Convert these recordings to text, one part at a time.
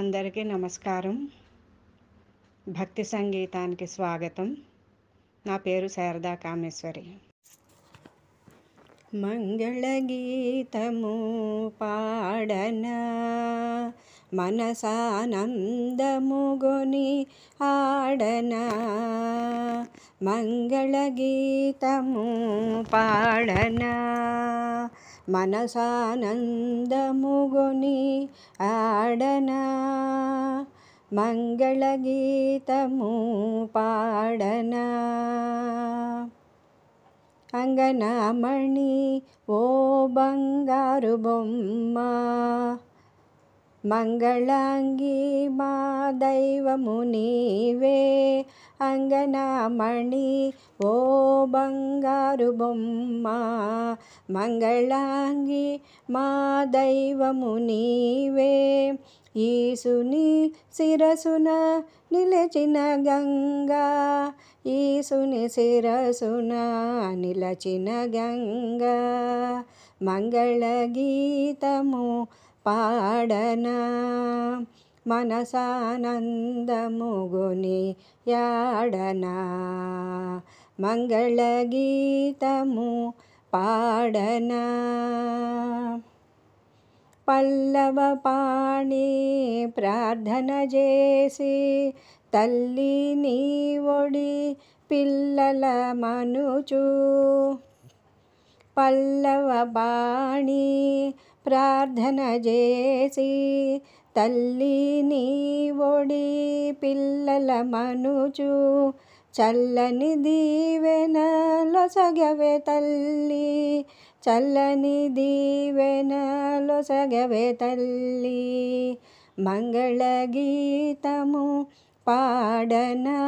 అందరికీ నమస్కారం భక్తి సంగీతానికి స్వాగతం నా పేరు శారదా కామేశ్వరి మంగళగీతము పాడన మనసానందముగొని ఆడన మంగళగీతము పాడన मनसानन्दमुगुनी आडना मङ्गळगीतमूपाडना अङ्गनामणि ओ बङ्गारु మంగళాంగి మా దైవము నీవే అంగనామణి ఓ బంగారు బొమ్మ మంగళాంగి మా దైవము నీవే ఈసుని శిరసున నిలచిన గంగా ఈసుని శిరసున నిలచిన గంగా మంగళ గీతము పాడనా మనసానందముగుని యాడనా మంగళగీతము పాడనా పల్లవ పాణి ప్రార్థన చేసి తల్లి నీ ఒడి పిల్లల మనుచు పల్లవ బాణి ప్రార్థన చేసి తల్లిని ఒడి పిల్లల మనుచు చల్లని దీవెన లొసగవే తల్లి చల్లని దీవెన లొసగవే తల్లి మంగళగీతము పాడనా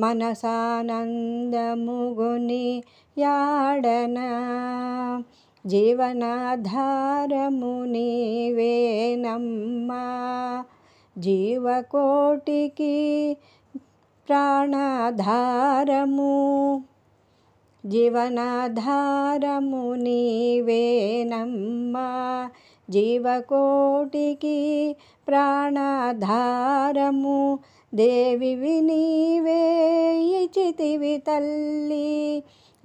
మనసానందముగుని యాడన జీవనాధారముని వేనమ్మా జీవకోటికి ప్రాణాధారము జీవనాధారముని వేనమ్మా జీవకోటికి ప్రాణాధారము దేవివి నీవే ఇచితివి తల్లి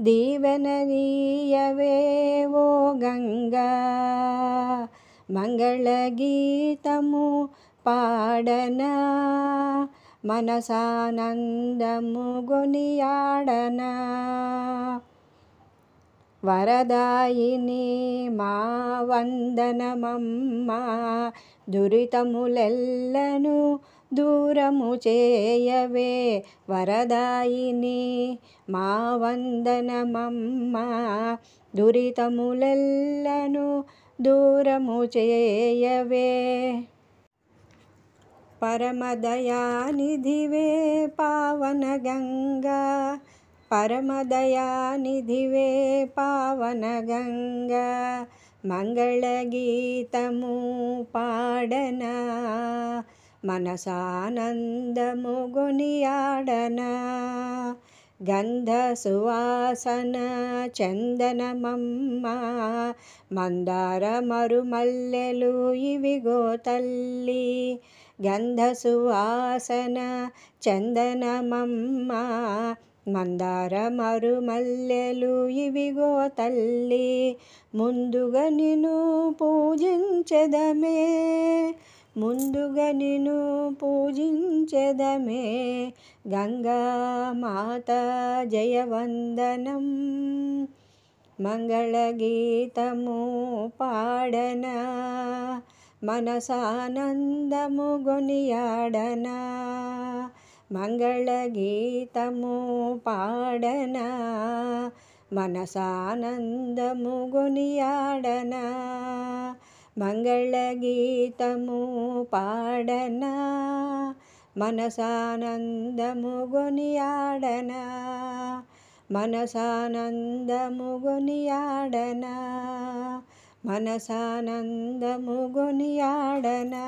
దీవెననీయవేవో గంగా మంగళగీతము పాడనా మనసానందము గొనియాడనా వరదాయిని మా వందనమమ్మ దురితములెల్లను దూరము చేయవే వరదాయిని మా వందనమమ్మ దురితములెల్లను దూరము చేయవే పరమదయానిధివే పావన గంగా పరమదయానిధివే గంగ మంగళగీతము పాడనా మనసానందముగునియాడనా గంధ సువాసన చందనమమ్మ మందార మరుమల్లెలు ఇవిగో తల్లి గంధ సువాసన చందనమమ్మ మందార మల్లెలు ఇవిగో తల్లి ముందుగా నిన్ను పూజించదమే ముందుగా నిన్ను పూజించదమే గంగా మాత జయవందనం మంగళగీతము పాడన మనసానందము గొనియాడనా మంగళగీతము పాడనా మనసానందము గునియాడనా మంగళగీతము పాడనా మనసానందము గునియాడనా మనసానందము గునియాడనా మనసానందము గునియాడనా